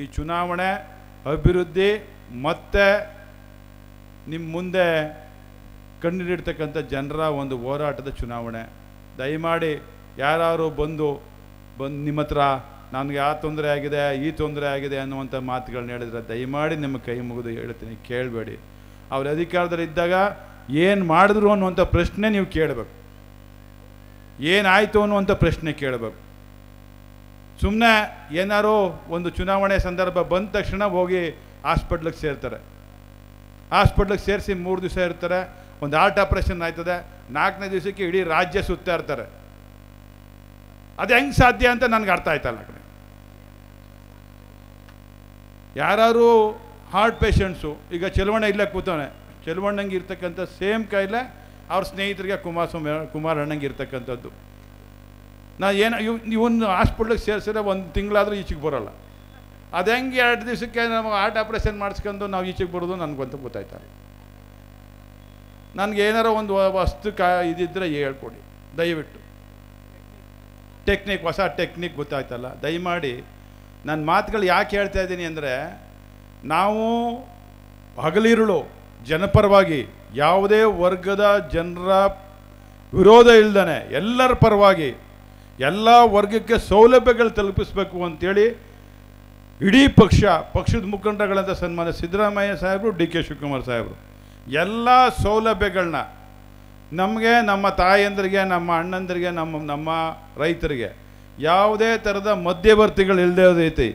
ಈ ಚುನಾವಣೆ ಅಭಿವೃದ್ಧಿ ಮತ್ತೆ ನಿಮ್ಮ ಮುಂದೆ ಕಣ್ಣಿಡಿರ್ತಕ್ಕಂಥ ಜನರ ಒಂದು ಹೋರಾಟದ ಚುನಾವಣೆ ದಯಮಾಡಿ ಯಾರು ಬಂದು ಬಂದು ನಿಮ್ಮ ಹತ್ರ ನನಗೆ ಆ ತೊಂದರೆ ಆಗಿದೆ ಈ ತೊಂದರೆ ಆಗಿದೆ ಅನ್ನುವಂಥ ಮಾತುಗಳನ್ನ ಹೇಳಿದ್ರೆ ದಯಮಾಡಿ ನಿಮ್ಮ ಕೈ ಮುಗಿದು ಹೇಳ್ತೀನಿ ಕೇಳಬೇಡಿ ಅವ್ರ ಅಧಿಕಾರದಲ್ಲಿ ಇದ್ದಾಗ ಏನು ಮಾಡಿದ್ರು ಅನ್ನುವಂಥ ಪ್ರಶ್ನೆ ನೀವು ಕೇಳಬೇಕು ಏನಾಯಿತು ಅನ್ನುವಂಥ ಪ್ರಶ್ನೆ ಕೇಳಬೇಕು ಸುಮ್ಮನೆ ಏನಾರು ಒಂದು ಚುನಾವಣೆ ಸಂದರ್ಭ ಬಂದ ತಕ್ಷಣ ಹೋಗಿ ಹಾಸ್ಪಿಟ್ಲಿಗೆ ಸೇರ್ತಾರೆ ಹಾಸ್ಪಿಟ್ಲಿಗೆ ಸೇರಿಸಿ ಮೂರು ದಿವಸ ಇರ್ತಾರೆ ಒಂದು ಹಾರ್ಟ್ ಆಪ್ರೇಷನ್ ಆಯ್ತದೆ ನಾಲ್ಕನೇ ದಿವಸಕ್ಕೆ ಇಡೀ ರಾಜ್ಯ ಸುತ್ತಾ ಇರ್ತಾರೆ ಅದು ಹೆಂಗೆ ಸಾಧ್ಯ ಅಂತ ನನಗೆ ಅರ್ಥ ಆಯ್ತಲ್ಲ ಕಡೆ ಯಾರು ಹಾರ್ಟ್ ಪೇಷಂಟ್ಸು ಈಗ ಚಲವಣ್ಣ ಇಲ್ಲೇ ಕೂತವನೆ ಚಲವಣ್ಣಂಗೆ ಇರ್ತಕ್ಕಂಥ ಸೇಮ್ ಕಾಯಿಲೆ ಅವ್ರ ಸ್ನೇಹಿತರಿಗೆ ಕುಮಾರ ಅಣ್ಣಂಗೆ ಇರ್ತಕ್ಕಂಥದ್ದು ನಾ ಏನು ಇವ್ ಇವನ್ನ ಹಾಸ್ಪಿಟ್ಲಿಗೆ ಸೇರಿಸಿದ್ರೆ ಒಂದು ತಿಂಗಳಾದರೂ ಈಚೆಗೆ ಬರೋಲ್ಲ ಅದು ಹೆಂಗೆ ಎರಡು ದಿವಸಕ್ಕೆ ನಮಗೆ ಹಾರ್ಟ್ ಆಪ್ರೇಷನ್ ಮಾಡಿಸ್ಕೊಂಡು ನಾವು ಈಚೆಗೆ ಬರೋದು ನನಗಂತೂ ಗೊತ್ತಾಯ್ತಾರೆ ನನಗೆ ಏನಾರ ಒಂದು ವಸ್ತು ಕ ಇದಿದ್ದರೆ ಹೇಳ್ಕೊಡಿ ದಯವಿಟ್ಟು ಟೆಕ್ನಿಕ್ ಹೊಸ ಟೆಕ್ನಿಕ್ ಗೊತ್ತಾಯ್ತಲ್ಲ ದಯಮಾಡಿ ನನ್ನ ಮಾತುಗಳು ಯಾಕೆ ಹೇಳ್ತಾ ಇದ್ದೀನಿ ಅಂದರೆ ನಾವು ಹಗಲಿರುಳು ಜನಪರವಾಗಿ ಯಾವುದೇ ವರ್ಗದ ಜನರ ವಿರೋಧ ಇಲ್ದನೆ ಎಲ್ಲರ ಪರವಾಗಿ ಎಲ್ಲ ವರ್ಗಕ್ಕೆ ಸೌಲಭ್ಯಗಳು ತಲುಪಿಸಬೇಕು ಅಂತೇಳಿ ಇಡೀ ಪಕ್ಷ ಪಕ್ಷದ ಮುಖಂಡಗಳಂತ ಸನ್ಮಾನ ಸಿದ್ದರಾಮಯ್ಯ ಸಾಹೇಬರು ಡಿ ಕೆ ಶಿವಕುಮಾರ್ ಸಾಹೇಬರು ಎಲ್ಲ ಸೌಲಭ್ಯಗಳನ್ನ ನಮಗೆ ನಮ್ಮ ತಾಯಂದ್ರಿಗೆ ನಮ್ಮ ಅಣ್ಣಂದ್ರಿಗೆ ನಮ್ಮ ನಮ್ಮ ರೈತರಿಗೆ ಯಾವುದೇ ಥರದ ಮಧ್ಯವರ್ತಿಗಳು ಇಲ್ಲದೆ ರೀತಿ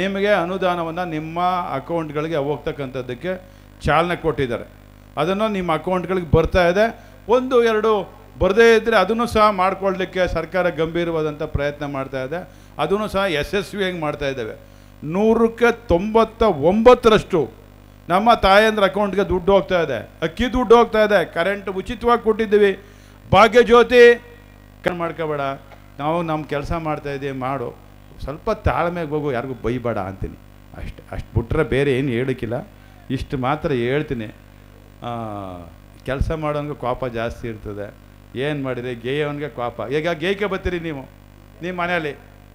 ನಿಮಗೆ ಅನುದಾನವನ್ನು ನಿಮ್ಮ ಅಕೌಂಟ್ಗಳಿಗೆ ಹೋಗ್ತಕ್ಕಂಥದ್ದಕ್ಕೆ ಚಾಲನೆ ಕೊಟ್ಟಿದ್ದಾರೆ ಅದನ್ನು ನಿಮ್ಮ ಅಕೌಂಟ್ಗಳಿಗೆ ಬರ್ತಾ ಇದೆ ಒಂದು ಎರಡು ಬರದೇ ಇದ್ದರೆ ಅದನ್ನು ಸಹ ಮಾಡಿಕೊಳ್ಳಲಿಕ್ಕೆ ಸರ್ಕಾರ ಗಂಭೀರವಾದಂಥ ಪ್ರಯತ್ನ ಮಾಡ್ತಾ ಇದೆ ಅದನ್ನು ಸಹ ಯಶಸ್ವಿಯಾಗಿ ಮಾಡ್ತಾ ಇದ್ದೇವೆ ನೂರಕ್ಕೆ ತೊಂಬತ್ತ ಒಂಬತ್ತರಷ್ಟು ನಮ್ಮ ತಾಯಂದ್ರ ಅಕೌಂಟ್ಗೆ ದುಡ್ಡು ಹೋಗ್ತಾ ಇದೆ ಅಕ್ಕಿ ದುಡ್ಡು ಹೋಗ್ತಾ ಇದೆ ಕರೆಂಟ್ ಉಚಿತವಾಗಿ ಕೊಟ್ಟಿದ್ದೀವಿ ಭಾಗ್ಯಜ್ಯೋತಿ ಕಣ್ ಮಾಡ್ಕೋಬೇಡ ನಾವು ನಮ್ಮ ಕೆಲಸ ಮಾಡ್ತಾಯಿದ್ದೀವಿ ಮಾಡು ಸ್ವಲ್ಪ ತಾಳ್ಮೆಗೆ ಹೋಗು ಯಾರಿಗೂ ಬೈಬೇಡ ಅಂತೀನಿ ಅಷ್ಟು ಅಷ್ಟು ಬಿಟ್ಟರೆ ಬೇರೆ ಏನು ಹೇಳೋಕ್ಕಿಲ್ಲ ಇಷ್ಟು ಮಾತ್ರ ಹೇಳ್ತೀನಿ ಕೆಲಸ ಮಾಡೋಂಗೆ ಕೋಪ ಜಾಸ್ತಿ ಇರ್ತದೆ ಏನು ಮಾಡಿದೆ ಗೇಯವನಿಗೆ ಕೋಪ ಈಗ ಗೇಯ್ಕೆ ಬರ್ತೀರಿ ನೀವು ನಿಮ್ಮ ಮನೆಯಲ್ಲಿ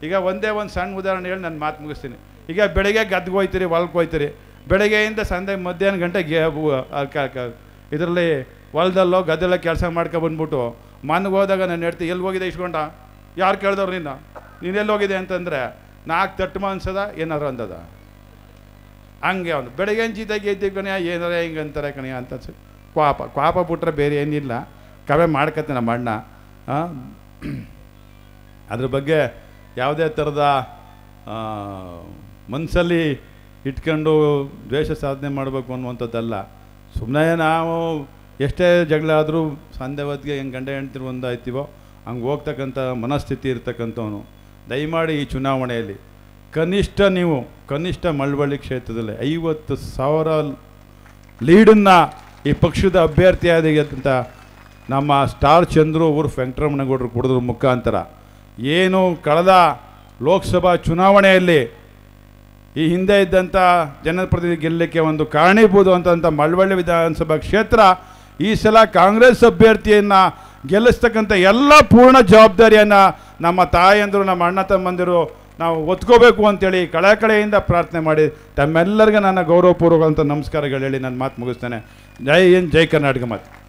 ಈಗ ಒಂದೇ ಒಂದು ಸಣ್ಣ ಉದಾಹರಣೆ ಹೇಳಿ ನಾನು ಮಾತು ಮುಗಿಸ್ತೀನಿ ಈಗ ಬೆಳಗ್ಗೆ ಗದ್ಗೆ ಹೋಯ್ತೀರಿ ಹೊಲಕ್ಕೆ ಹೋಯ್ತೀರಿ ಬೆಳಗ್ಗೆಯಿಂದ ಸಂಜೆ ಮಧ್ಯಾಹ್ನ ಗಂಟೆ ಗೇ ಇದರಲ್ಲಿ ಹೊಲದಲ್ಲೋ ಗದ್ದೆಲ್ಲ ಕೆಲಸ ಮಾಡ್ಕೊಬಂದ್ಬಿಟ್ಟು ಮನೆಗೆ ಹೋದಾಗ ನಾನು ಹೇಳ್ತಿ ಎಲ್ಲಿ ಹೋಗಿದೆ ಇಸ್ಕೊಂಡ ಯಾರು ಕೇಳಿದವ್ರು ನಿನ್ನ ಎಲ್ಲಿ ಹೋಗಿದೆ ಅಂತಂದರೆ ನಾಲ್ಕು ತಟ್ಟು ಅನ್ಸದ ಏನಾದ್ರು ಅಂದದ ಹಂಗೆ ಅವನು ಬೆಳಗ್ಗೆ ಜೀತಾಗಿ ಎದ್ದಿ ಕಣಿಯ ಏನಾರ ಹಿಂಗೆ ಅಂತಾರೆ ಕಣಿಯ ಅಂತ ಕ್ವಾಪ ಕ್ವಾಪ ಬಿಟ್ರೆ ಬೇರೆ ಏನಿಲ್ಲ ಕವೆ ಮಾಡ್ಕತ್ತೆ ನಮ್ಮ ಅಣ್ಣ ಅದ್ರ ಬಗ್ಗೆ ಯಾವುದೇ ಥರದ ಮನಸ್ಸಲ್ಲಿ ಇಟ್ಕೊಂಡು ದ್ವೇಷ ಸಾಧನೆ ಮಾಡಬೇಕು ಅನ್ನುವಂಥದ್ದಲ್ಲ ಸುಮ್ಮನೆ ನಾವು ಎಷ್ಟೇ ಜಗಳ ಆದರೂ ಸಂಧೆ ಹೊತ್ತಿಗೆ ಹೆಂಗೆ ಗಂಡ ಹೆಂಡ್ತಿರು ಒಂದಾಯ್ತೀವೋ ಹಂಗೆ ಹೋಗ್ತಕ್ಕಂಥ ಮನಸ್ಥಿತಿ ಇರ್ತಕ್ಕಂಥವನು ದಯಮಾಡಿ ಈ ಚುನಾವಣೆಯಲ್ಲಿ ಕನಿಷ್ಠ ನೀವು ಕನಿಷ್ಠ ಮಳವಳ್ಳಿ ಕ್ಷೇತ್ರದಲ್ಲಿ ಐವತ್ತು ಸಾವಿರ ಲೀಡನ್ನು ಈ ಪಕ್ಷದ ಅಭ್ಯರ್ಥಿಯಾದಂಥ ನಮ್ಮ ಸ್ಟಾರ್ ಚಂದ್ರು ಅವರು ವೆಂಕಟರಮಣಗೌಡರು ಕುಡಿದ್ರ ಮುಖಾಂತರ ಏನು ಕಳೆದ ಲೋಕಸಭಾ ಚುನಾವಣೆಯಲ್ಲಿ ಈ ಹಿಂದೆ ಇದ್ದಂಥ ಜನಪ್ರತಿನಿಧಿ ಗೆಲ್ಲಲಿಕ್ಕೆ ಒಂದು ಕಾರಣೀಭೂತು ಅಂತಂಥ ಮಳವಳ್ಳಿ ವಿಧಾನಸಭಾ ಕ್ಷೇತ್ರ ಈ ಸಲ ಕಾಂಗ್ರೆಸ್ ಅಭ್ಯರ್ಥಿಯನ್ನು ಗೆಲ್ಲಿಸ್ತಕ್ಕಂಥ ಎಲ್ಲ ಪೂರ್ಣ ಜವಾಬ್ದಾರಿಯನ್ನು ನಮ್ಮ ತಾಯಂದರು ನಮ್ಮ ಅಣ್ಣ ತಮ್ಮಂದಿರು ನಾವು ಒತ್ಕೋಬೇಕು ಅಂತೇಳಿ ಕಳಕಳೆಯಿಂದ ಪ್ರಾರ್ಥನೆ ಮಾಡಿ ತಮ್ಮೆಲ್ಲರಿಗೂ ನನ್ನ ಗೌರವಪೂರ್ವಂಥ ನಮಸ್ಕಾರಗಳು ಹೇಳಿ ನನ್ನ ಮಾತು ಮುಗಿಸ್ತೇನೆ ಜೈ ಏನು ಜೈ ಕರ್ನಾಟಕ ಮಾತು